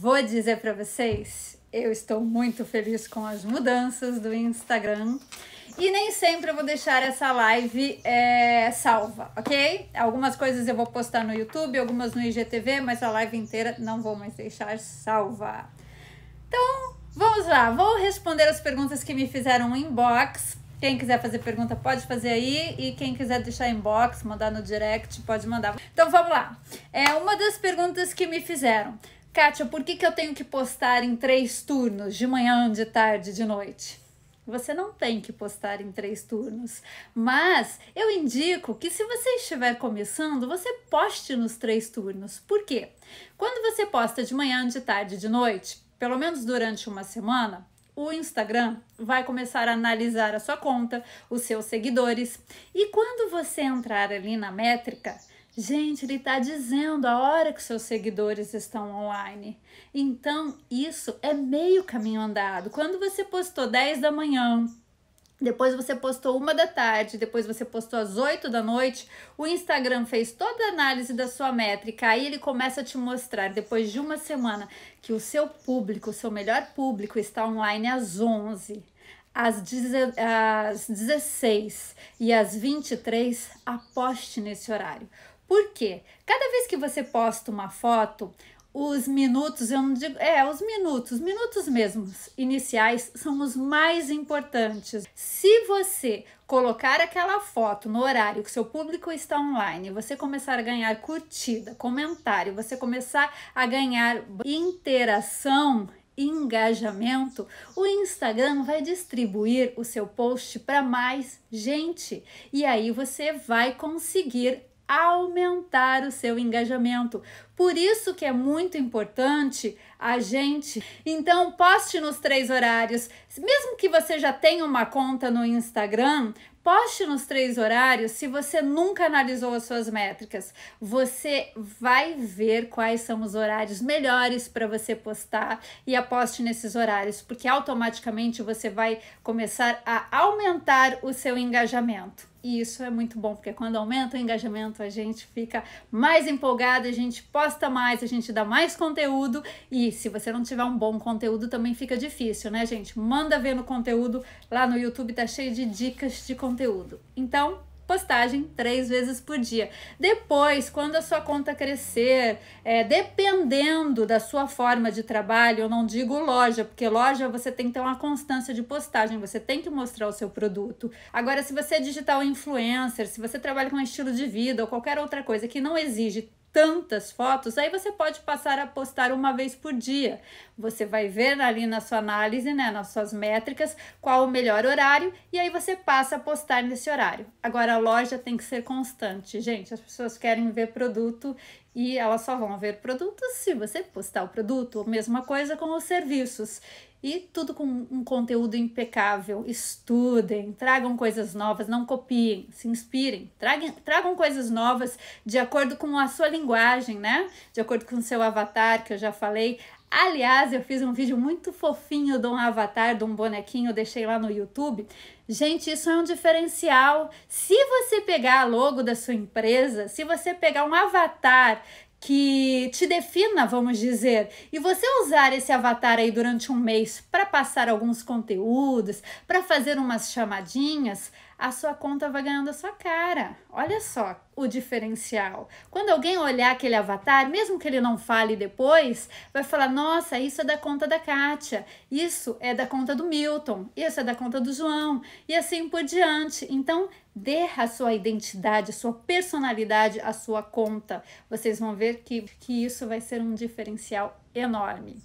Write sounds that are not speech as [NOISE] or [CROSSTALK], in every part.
Vou dizer para vocês, eu estou muito feliz com as mudanças do Instagram. E nem sempre eu vou deixar essa live é, salva, ok? Algumas coisas eu vou postar no YouTube, algumas no IGTV, mas a live inteira não vou mais deixar salva. Então, vamos lá. Vou responder as perguntas que me fizeram no inbox. Quem quiser fazer pergunta pode fazer aí e quem quiser deixar inbox, mandar no direct, pode mandar. Então vamos lá. É uma das perguntas que me fizeram. Kátia, por que, que eu tenho que postar em três turnos, de manhã, de tarde, de noite? Você não tem que postar em três turnos, mas eu indico que se você estiver começando, você poste nos três turnos. Por quê? Quando você posta de manhã, de tarde, de noite, pelo menos durante uma semana, o Instagram vai começar a analisar a sua conta, os seus seguidores, e quando você entrar ali na métrica, Gente, ele está dizendo a hora que seus seguidores estão online. Então, isso é meio caminho andado. Quando você postou 10 da manhã, depois você postou uma da tarde, depois você postou às 8 da noite. O Instagram fez toda a análise da sua métrica. Aí ele começa a te mostrar, depois de uma semana, que o seu público, o seu melhor público, está online às 11, às, às 16 e às 23. Aposte nesse horário por quê? Cada vez que você posta uma foto, os minutos, eu não digo, é, os minutos, os minutos mesmos iniciais são os mais importantes. Se você colocar aquela foto no horário que seu público está online, você começar a ganhar curtida, comentário, você começar a ganhar interação, engajamento, o Instagram vai distribuir o seu post para mais gente e aí você vai conseguir aumentar o seu engajamento, por isso que é muito importante a gente. Então, poste nos três horários. Mesmo que você já tenha uma conta no Instagram, poste nos três horários se você nunca analisou as suas métricas. Você vai ver quais são os horários melhores para você postar e aposte nesses horários, porque automaticamente você vai começar a aumentar o seu engajamento. E isso é muito bom, porque quando aumenta o engajamento, a gente fica mais empolgado, a gente posta gosta mais, a gente dá mais conteúdo e se você não tiver um bom conteúdo também fica difícil, né, gente? Manda ver no conteúdo, lá no YouTube tá cheio de dicas de conteúdo. Então, postagem três vezes por dia. Depois, quando a sua conta crescer, é, dependendo da sua forma de trabalho, eu não digo loja, porque loja você tem que ter uma constância de postagem, você tem que mostrar o seu produto. Agora, se você é digital influencer, se você trabalha com estilo de vida ou qualquer outra coisa que não exige tantas fotos, aí você pode passar a postar uma vez por dia. Você vai ver ali na sua análise, né, nas suas métricas, qual o melhor horário e aí você passa a postar nesse horário. Agora a loja tem que ser constante, gente. As pessoas querem ver produto e elas só vão ver produtos se você postar o produto, mesma coisa com os serviços. E tudo com um conteúdo impecável. Estudem, tragam coisas novas, não copiem, se inspirem, tragam, tragam coisas novas de acordo com a sua linguagem, né? De acordo com o seu avatar, que eu já falei. Aliás, eu fiz um vídeo muito fofinho de um avatar, de um bonequinho, deixei lá no YouTube. Gente, isso é um diferencial. Se você pegar a logo da sua empresa, se você pegar um avatar que te defina, vamos dizer, e você usar esse avatar aí durante um mês para passar alguns conteúdos, para fazer umas chamadinhas, a sua conta vai ganhando a sua cara. Olha só o diferencial. Quando alguém olhar aquele avatar, mesmo que ele não fale depois, vai falar: nossa, isso é da conta da Kátia, isso é da conta do Milton, isso é da conta do João, e assim por diante. Então, dê a sua identidade, a sua personalidade, a sua conta. Vocês vão ver que, que isso vai ser um diferencial enorme.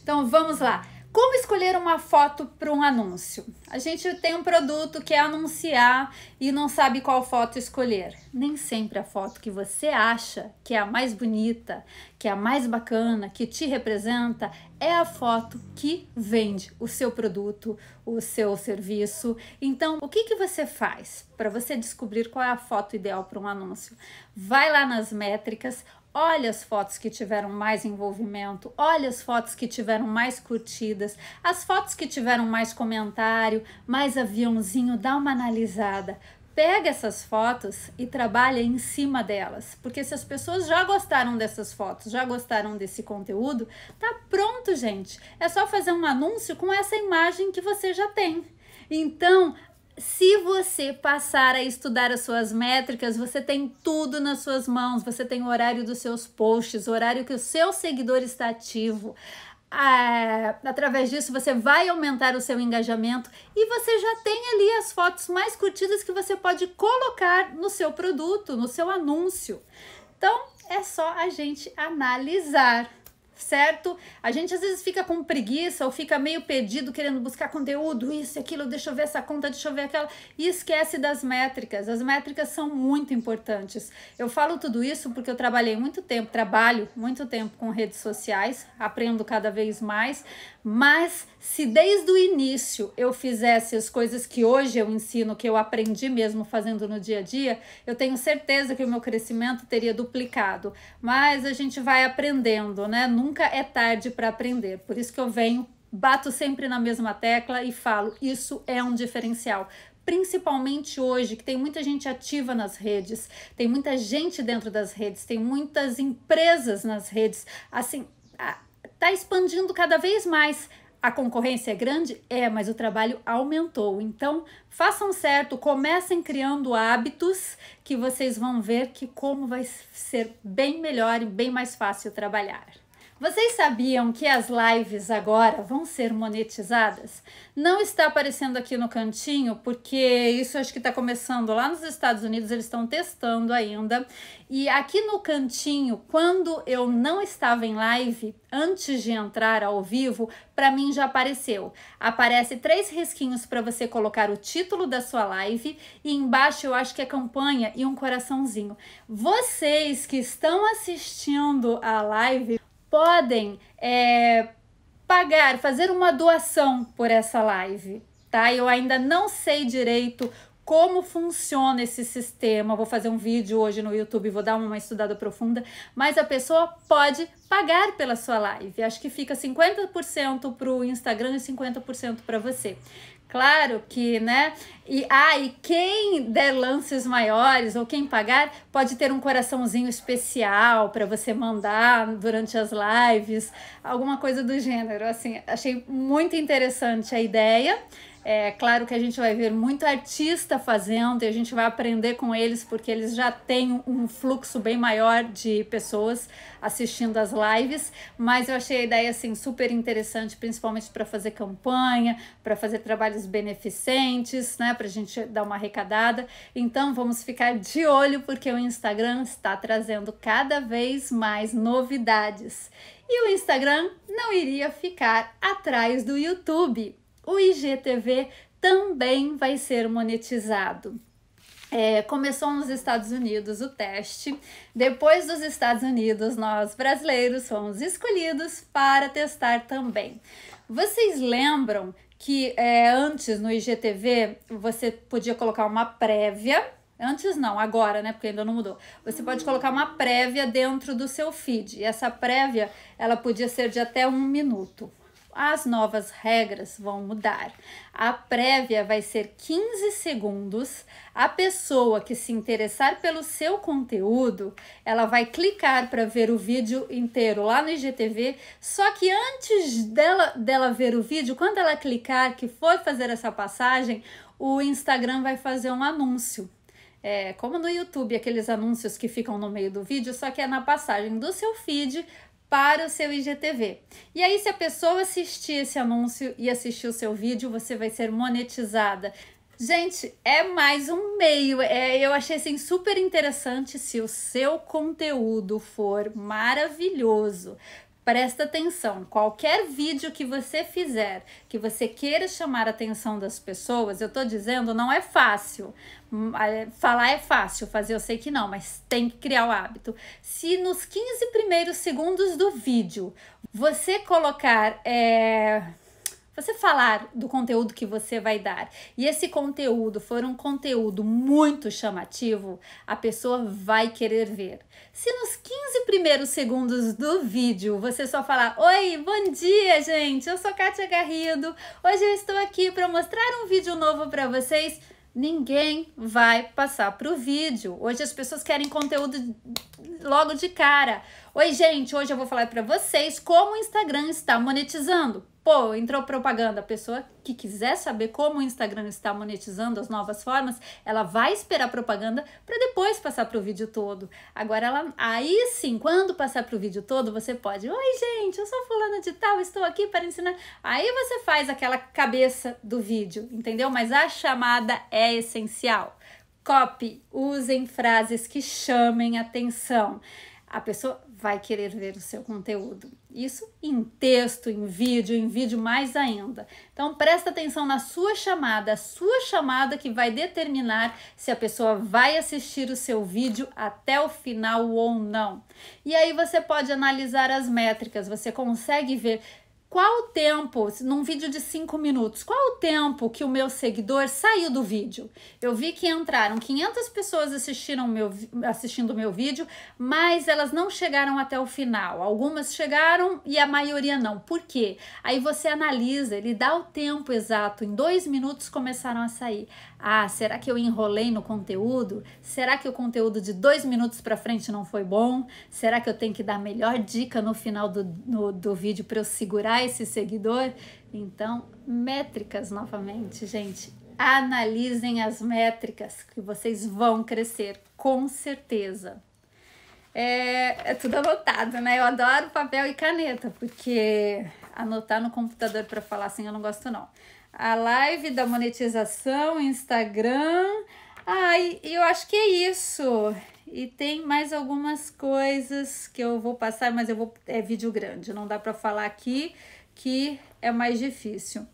Então, vamos lá. Como escolher uma foto para um anúncio? A gente tem um produto que é anunciar e não sabe qual foto escolher. Nem sempre a foto que você acha que é a mais bonita, que é a mais bacana, que te representa, é a foto que vende o seu produto, o seu serviço. Então, o que, que você faz para você descobrir qual é a foto ideal para um anúncio? Vai lá nas métricas, Olha as fotos que tiveram mais envolvimento, olha as fotos que tiveram mais curtidas, as fotos que tiveram mais comentário, mais aviãozinho, dá uma analisada pega essas fotos e trabalha em cima delas, porque se as pessoas já gostaram dessas fotos, já gostaram desse conteúdo, tá pronto, gente. É só fazer um anúncio com essa imagem que você já tem. Então, se você passar a estudar as suas métricas, você tem tudo nas suas mãos. Você tem o horário dos seus posts, o horário que o seu seguidor está ativo. Ah, através disso você vai aumentar o seu engajamento e você já tem ali as fotos mais curtidas que você pode colocar no seu produto, no seu anúncio. Então é só a gente analisar certo? A gente às vezes fica com preguiça ou fica meio perdido querendo buscar conteúdo, isso, aquilo, deixa eu ver essa conta, deixa eu ver aquela, e esquece das métricas. As métricas são muito importantes. Eu falo tudo isso porque eu trabalhei muito tempo, trabalho muito tempo com redes sociais, aprendo cada vez mais, mas se desde o início eu fizesse as coisas que hoje eu ensino, que eu aprendi mesmo fazendo no dia a dia, eu tenho certeza que o meu crescimento teria duplicado. Mas a gente vai aprendendo, né? nunca é tarde para aprender. Por isso que eu venho, bato sempre na mesma tecla e falo: isso é um diferencial principalmente hoje, que tem muita gente ativa nas redes, tem muita gente dentro das redes, tem muitas empresas nas redes, assim, tá expandindo cada vez mais. A concorrência é grande? É, mas o trabalho aumentou. Então, façam certo, comecem criando hábitos que vocês vão ver que como vai ser bem melhor e bem mais fácil trabalhar. Vocês sabiam que as lives agora vão ser monetizadas? Não está aparecendo aqui no cantinho, porque isso acho que está começando lá nos Estados Unidos, eles estão testando ainda. E aqui no cantinho, quando eu não estava em live, antes de entrar ao vivo, para mim já apareceu. Aparece três risquinhos para você colocar o título da sua live e embaixo eu acho que é campanha e um coraçãozinho. Vocês que estão assistindo a live, podem é, pagar, fazer uma doação por essa live, tá? Eu ainda não sei direito como funciona esse sistema. Vou fazer um vídeo hoje no YouTube, vou dar uma estudada profunda, mas a pessoa pode pagar pela sua live. Acho que fica 50% para o Instagram e 50% para você. Claro que, né? E aí, ah, quem der lances maiores ou quem pagar pode ter um coraçãozinho especial para você mandar durante as lives, alguma coisa do gênero. Assim, achei muito interessante a ideia. É claro que a gente vai ver muito artista fazendo e a gente vai aprender com eles, porque eles já têm um fluxo bem maior de pessoas assistindo as lives. Mas eu achei a ideia assim super interessante, principalmente para fazer campanha, para fazer trabalhos beneficentes, né? Para a gente dar uma arrecadada. Então vamos ficar de olho, porque o Instagram está trazendo cada vez mais novidades. E o Instagram não iria ficar atrás do YouTube o IGTV também vai ser monetizado. É, começou nos Estados Unidos o teste. Depois dos Estados Unidos, nós brasileiros fomos escolhidos para testar também. Vocês lembram que é, antes no IGTV você podia colocar uma prévia? Antes não, agora, né? Porque ainda não mudou. Você pode colocar uma prévia dentro do seu feed. E essa prévia, ela podia ser de até um minuto as novas regras vão mudar. A prévia vai ser 15 segundos. A pessoa que se interessar pelo seu conteúdo, ela vai clicar para ver o vídeo inteiro lá no IGTV. Só que antes dela, dela ver o vídeo, quando ela clicar que for fazer essa passagem, o Instagram vai fazer um anúncio. É, como no YouTube, aqueles anúncios que ficam no meio do vídeo, só que é na passagem do seu feed para o seu IGTV. E aí, se a pessoa assistir esse anúncio e assistir o seu vídeo, você vai ser monetizada. Gente, é mais um meio. É, eu achei assim, super interessante se o seu conteúdo for maravilhoso, Presta atenção, qualquer vídeo que você fizer, que você queira chamar a atenção das pessoas, eu tô dizendo, não é fácil. Hum, é, falar é fácil, fazer eu sei que não, mas tem que criar o hábito. Se nos 15 primeiros segundos do vídeo você colocar é, você falar do conteúdo que você vai dar e esse conteúdo for um conteúdo muito chamativo, a pessoa vai querer ver. Se nos 15 primeiros segundos do vídeo você só falar: Oi, bom dia, gente, eu sou Kátia Garrido, hoje eu estou aqui para mostrar um vídeo novo para vocês ninguém vai passar para o vídeo. Hoje as pessoas querem conteúdo logo de cara. Oi, gente, hoje eu vou falar para vocês como o Instagram está monetizando. Pô, entrou propaganda. A pessoa que quiser saber como o Instagram está monetizando as novas formas, ela vai esperar propaganda para depois passar para o vídeo todo. Agora, ela, aí sim, quando passar para o vídeo todo, você pode. Oi, gente, eu sou fulana de tal, estou aqui para ensinar. Aí você faz aquela cabeça do vídeo, entendeu? Mas a chamada é essencial. Copy, usem frases que chamem atenção. A pessoa vai querer ver o seu conteúdo. Isso em texto, em vídeo, em vídeo mais ainda. Então presta atenção na sua chamada, a sua chamada que vai determinar se a pessoa vai assistir o seu vídeo até o final ou não. E aí você pode analisar as métricas, você consegue ver qual o tempo, num vídeo de 5 minutos, qual o tempo que o meu seguidor saiu do vídeo? Eu vi que entraram 500 pessoas assistiram meu, assistindo o meu vídeo, mas elas não chegaram até o final. Algumas chegaram e a maioria não. Por quê? Aí você analisa, ele dá o tempo exato, em dois minutos começaram a sair. Ah, será que eu enrolei no conteúdo? Será que o conteúdo de dois minutos para frente não foi bom? Será que eu tenho que dar a melhor dica no final do, no, do vídeo para eu segurar aumentar esse seguidor? Então, métricas novamente, gente. Analisem as métricas que vocês vão crescer, com certeza. É, é tudo anotado, né? Eu adoro papel e caneta, porque anotar no computador para falar assim eu não gosto, não. A live da monetização, Instagram, Ai, eu acho que é isso. E tem mais algumas coisas que eu vou passar, mas eu vou é vídeo grande, não dá para falar aqui que é mais difícil.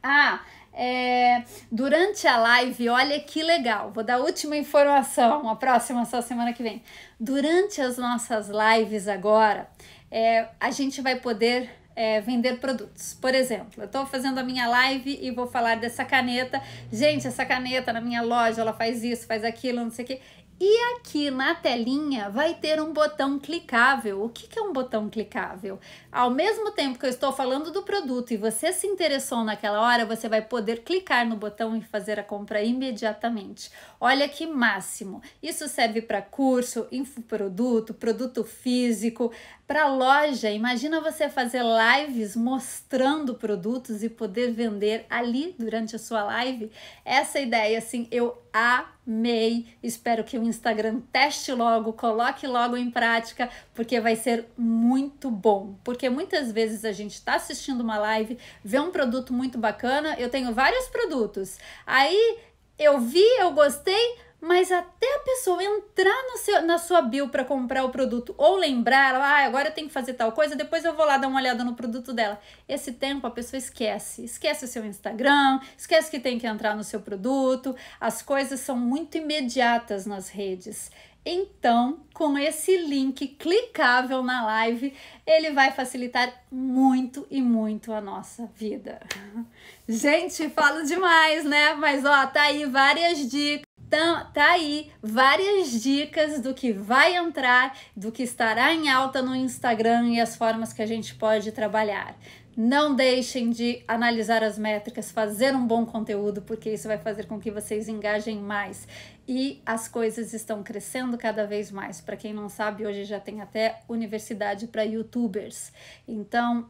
Ah, é, durante a live, olha que legal, vou dar a última informação, a próxima só semana que vem. Durante as nossas lives agora, é, a gente vai poder é, vender produtos. Por exemplo, eu estou fazendo a minha live e vou falar dessa caneta. Gente, essa caneta na minha loja, ela faz isso, faz aquilo, não sei o quê. E aqui na telinha vai ter um botão clicável. O que, que é um botão clicável? Ao mesmo tempo que eu estou falando do produto e você se interessou naquela hora, você vai poder clicar no botão e fazer a compra imediatamente. Olha que máximo! Isso serve para curso, infoproduto, produto físico, para loja. Imagina você fazer lives mostrando produtos e poder vender ali durante a sua live. Essa ideia, assim, eu amei. Espero que o Instagram teste logo, coloque logo em prática, porque vai ser muito bom. Porque muitas vezes a gente está assistindo uma live, vê um produto muito bacana. Eu tenho vários produtos. Aí eu vi, eu gostei mas até a pessoa entrar seu, na sua bio para comprar o produto ou lembrar, ah, agora eu tenho que fazer tal coisa, depois eu vou lá dar uma olhada no produto dela. Esse tempo a pessoa esquece. Esquece o seu Instagram, esquece que tem que entrar no seu produto. As coisas são muito imediatas nas redes. Então, com esse link clicável na live, ele vai facilitar muito e muito a nossa vida. [LAUGHS] Gente, falo demais, né? Mas ó, tá aí várias dicas então, tá aí várias dicas do que vai entrar, do que estará em alta no Instagram e as formas que a gente pode trabalhar. Não deixem de analisar as métricas, fazer um bom conteúdo, porque isso vai fazer com que vocês engajem mais. E as coisas estão crescendo cada vez mais. Para quem não sabe, hoje já tem até universidade para youtubers. Então,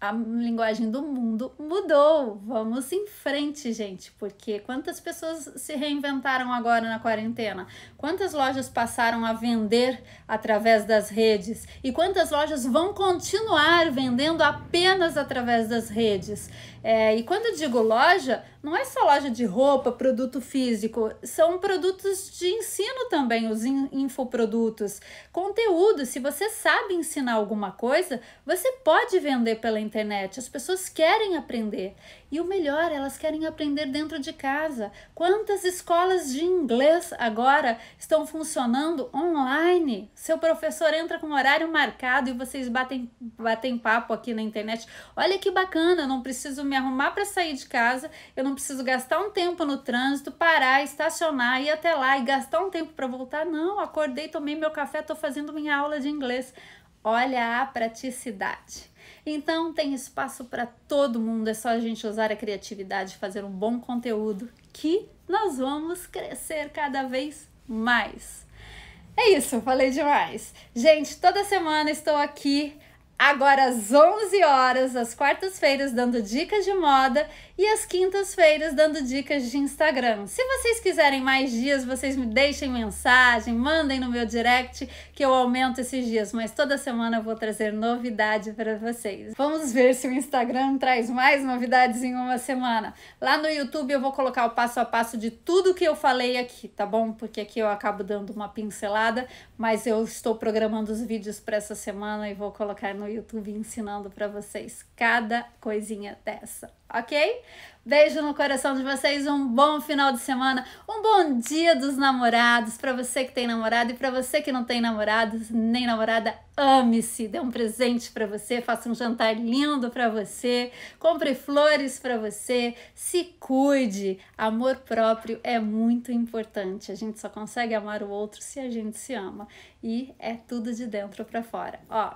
a linguagem do mundo mudou. Vamos em frente, gente, porque quantas pessoas se reinventaram agora na quarentena? Quantas lojas passaram a vender através das redes? E quantas lojas vão continuar vendendo apenas através das redes? É, e quando eu digo loja, não é só loja de roupa, produto físico, são produtos de ensino também, os in, infoprodutos. Conteúdo, se você sabe ensinar alguma coisa, você pode vender pela internet. As pessoas querem aprender. E o melhor, elas querem aprender dentro de casa. Quantas escolas de inglês agora estão funcionando online? Seu professor entra com horário marcado e vocês batem, batem papo aqui na internet. Olha que bacana, não preciso me arrumar para sair de casa, eu não preciso gastar um tempo no trânsito, parar, estacionar, ir até lá e gastar um tempo para voltar. Não, acordei, tomei meu café, estou fazendo minha aula de inglês. Olha a praticidade. Então tem espaço para todo mundo, é só a gente usar a criatividade, fazer um bom conteúdo que nós vamos crescer cada vez mais. É isso, falei demais. Gente, toda semana estou aqui Agora às 11 horas, às quartas-feiras dando dicas de moda e às quintas-feiras dando dicas de Instagram. Se vocês quiserem mais dias, vocês me deixem mensagem, mandem no meu direct que eu aumento esses dias, mas toda semana eu vou trazer novidade para vocês. Vamos ver se o Instagram traz mais novidades em uma semana. Lá no YouTube eu vou colocar o passo a passo de tudo que eu falei aqui, tá bom? Porque aqui eu acabo dando uma pincelada, mas eu estou programando os vídeos para essa semana e vou colocar no YouTube ensinando para vocês cada coisinha dessa, ok? Beijo no coração de vocês, um bom final de semana, um bom dia dos namorados para você que tem namorado e para você que não tem namorado nem namorada. Ame-se, dê um presente para você, faça um jantar lindo para você, compre flores para você, se cuide. Amor próprio é muito importante. A gente só consegue amar o outro se a gente se ama e é tudo de dentro para fora. Ó,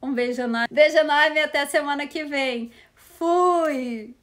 um beijo enorme, beijo enorme e até semana que vem. Fui!